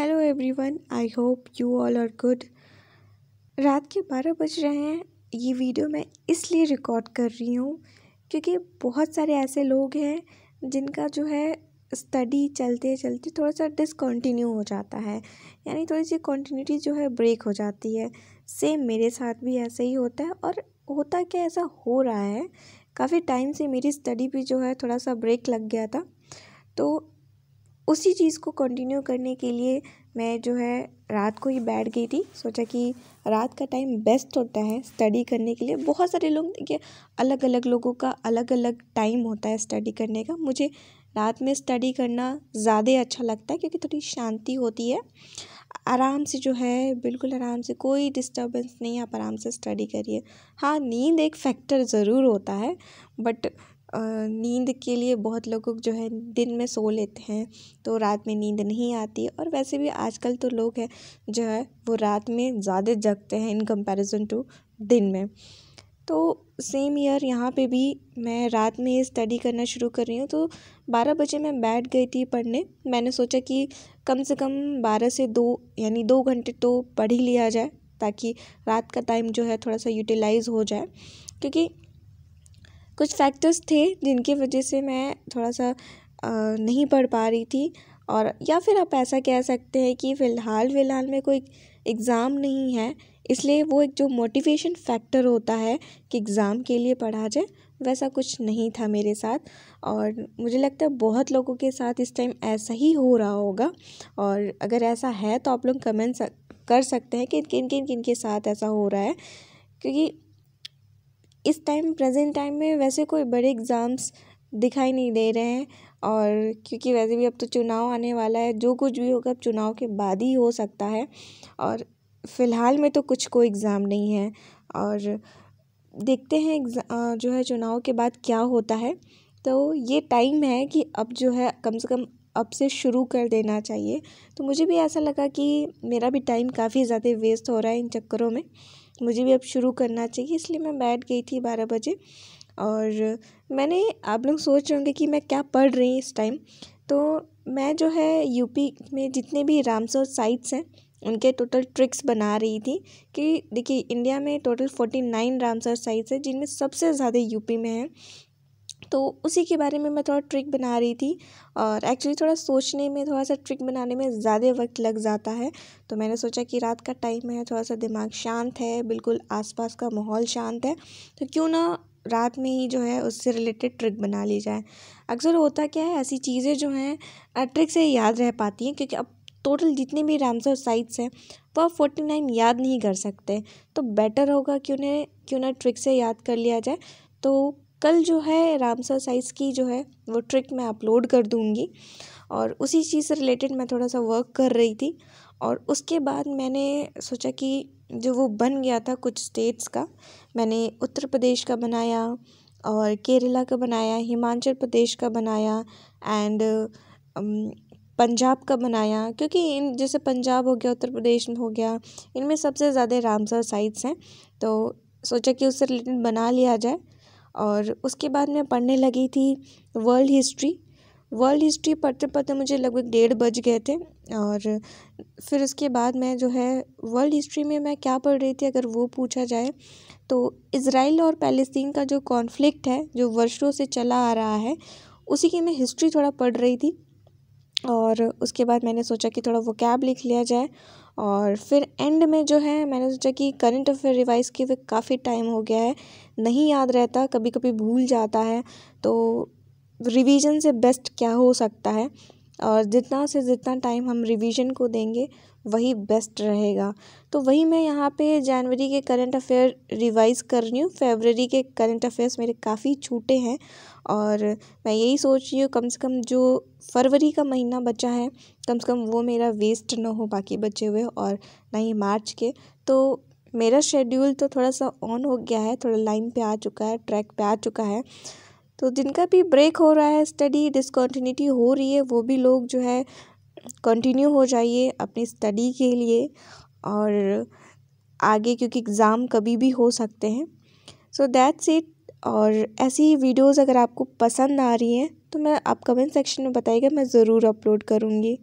hello everyone I hope you all are good रात के बारह बज रहे हैं ये वीडियो मैं इसलिए रिकॉर्ड कर रही हूँ क्योंकि बहुत सारे ऐसे लोग हैं जिनका जो है स्टडी चलते चलते थोड़ा सा डिसकंटिन्यू हो जाता है यानी थोड़ी सी कंटिन्यूटी जो है ब्रेक हो जाती है सेम मेरे साथ भी ऐसा ही होता है और होता क्या ऐसा हो रहा है काफ़ी टाइम से मेरी स्टडी भी जो है थोड़ा सा ब्रेक लग गया था तो उसी चीज़ को कंटिन्यू करने के लिए मैं जो है रात को ही बैठ गई थी सोचा कि रात का टाइम बेस्ट होता है स्टडी करने के लिए बहुत सारे लोग देखिए अलग अलग लोगों का अलग अलग टाइम होता है स्टडी करने का मुझे रात में स्टडी करना ज़्यादा अच्छा लगता है क्योंकि थोड़ी शांति होती है आराम से जो है बिल्कुल आराम से कोई डिस्टर्बेंस नहीं आप आराम से स्टडी करिए हाँ नींद एक फैक्टर ज़रूर होता है बट नींद के लिए बहुत लोग जो है दिन में सो लेते हैं तो रात में नींद नहीं आती और वैसे भी आजकल तो लोग हैं जो है वो रात में ज़्यादा जगते हैं इन कंपैरिजन टू दिन में तो सेम ईयर यहाँ पे भी मैं रात में स्टडी करना शुरू कर रही हूँ तो बारह बजे मैं बैठ गई थी पढ़ने मैंने सोचा कि कम से कम बारह से दो यानी दो घंटे तो पढ़ ही लिया जाए ताकि रात का टाइम जो है थोड़ा सा यूटिलाइज़ हो जाए क्योंकि कुछ फैक्टर्स थे जिनकी वजह से मैं थोड़ा सा नहीं पढ़ पा रही थी और या फिर आप ऐसा कह सकते हैं कि फ़िलहाल फ़िलहाल में कोई एग्ज़ाम नहीं है इसलिए वो एक जो मोटिवेशन फैक्टर होता है कि एग्ज़ाम के लिए पढ़ा जाए वैसा कुछ नहीं था मेरे साथ और मुझे लगता है बहुत लोगों के साथ इस टाइम ऐसा ही हो रहा होगा और अगर ऐसा है तो आप लोग कमेंट कर सकते हैं कि किन किन किन के साथ ऐसा हो रहा है क्योंकि इस टाइम प्रेज़ेंट टाइम में वैसे कोई बड़े एग्ज़ाम्स दिखाई नहीं दे रहे हैं और क्योंकि वैसे भी अब तो चुनाव आने वाला है जो कुछ भी होगा अब चुनाव के बाद ही हो सकता है और फ़िलहाल में तो कुछ कोई एग्ज़ाम नहीं है और देखते हैं जो है चुनाव के बाद क्या होता है तो ये टाइम है कि अब जो है कम से कम अब से शुरू कर देना चाहिए तो मुझे भी ऐसा लगा कि मेरा भी टाइम काफ़ी ज़्यादा वेस्ट हो रहा है इन चक्करों में मुझे भी अब शुरू करना चाहिए इसलिए मैं बैठ गई थी बारह बजे और मैंने आप लोग सोच रहे होंगे कि मैं क्या पढ़ रही इस टाइम तो मैं जो है यूपी में जितने भी रामसर साइट्स हैं उनके टोटल ट्रिक्स बना रही थी कि देखिए इंडिया में total forty nine Ramsar sites हैं जिनमें सबसे ज़्यादा यूपी में हैं तो उसी के बारे में मैं थोड़ा ट्रिक बना रही थी और एक्चुअली थोड़ा सोचने में थोड़ा सा ट्रिक बनाने में ज़्यादा वक्त लग जाता है तो मैंने सोचा कि रात का टाइम है थोड़ा सा दिमाग शांत है बिल्कुल आसपास का माहौल शांत है तो क्यों ना रात में ही जो है उससे रिलेटेड ट्रिक बना ली जाए अक्सर होता क्या है ऐसी चीज़ें जो हैं ट्रिक से याद रह पाती हैं क्योंकि अब टोटल जितने भी रामसर साइट्स हैं वो आप फोर्टी नाइन याद नहीं कर सकते तो बेटर होगा कि उन्हें क्यों ना ट्रिक से याद कर लिया जाए तो कल जो है रामसर साइज़ की जो है वो ट्रिक मैं अपलोड कर दूँगी और उसी चीज़ से रिलेटेड मैं थोड़ा सा वर्क कर रही थी और उसके बाद मैंने सोचा कि जो वो बन गया था कुछ स्टेट्स का मैंने उत्तर प्रदेश का बनाया और केरला का बनाया हिमाचल प्रदेश का बनाया एंड पंजाब का बनाया क्योंकि इन जैसे पंजाब हो गया उत्तर प्रदेश में हो गया इनमें सबसे ज़्यादा रामसर साइट्स हैं तो सोचा कि उससे रिलेटेड बना लिया जाए और उसके बाद मैं पढ़ने लगी थी वर्ल्ड हिस्ट्री वर्ल्ड हिस्ट्री पढ़ते पढ़ते मुझे लगभग डेढ़ बज गए थे और फिर उसके बाद मैं जो है वर्ल्ड हिस्ट्री में मैं क्या पढ़ रही थी अगर वो पूछा जाए तो इसराइल और पैलेस्तीन का जो कॉन्फ्लिक्ट है जो वर्षों से चला आ रहा है उसी की मैं हिस्ट्री थोड़ा पढ़ रही थी और उसके बाद मैंने सोचा कि थोड़ा वो कैब लिख लिया जाए और फिर एंड में जो है मैंने सोचा कि करंट अफेयर रिवाइज़ किए हुए काफ़ी टाइम हो गया है नहीं याद रहता कभी कभी भूल जाता है तो रिवीजन से बेस्ट क्या हो सकता है और जितना से जितना टाइम हम रिवीजन को देंगे वही बेस्ट रहेगा तो वही मैं यहाँ पे जनवरी के करंट अफेयर रिवाइज़ कर रही हूँ फेबररी के करंट अफेयर्स मेरे काफ़ी छूटे हैं और मैं यही सोच रही हूँ कम से कम जो फरवरी का महीना बचा है कम से कम वो मेरा वेस्ट ना हो बाकी बचे हुए और ना ही मार्च के तो मेरा शेड्यूल तो थोड़ा सा ऑन हो गया है थोड़ा लाइन पर आ चुका है ट्रैक पर आ चुका है तो जिनका भी ब्रेक हो रहा है स्टडी डिसकॉन्टीन्यूटी हो रही है वो भी लोग जो है कंटिन्यू हो जाइए अपनी स्टडी के लिए और आगे क्योंकि एग्ज़ाम कभी भी हो सकते हैं सो दैट्स इट और ऐसी वीडियोस वीडियोज़ अगर आपको पसंद आ रही हैं तो मैं आप कमेंट सेक्शन में बताइएगा मैं ज़रूर अपलोड करूँगी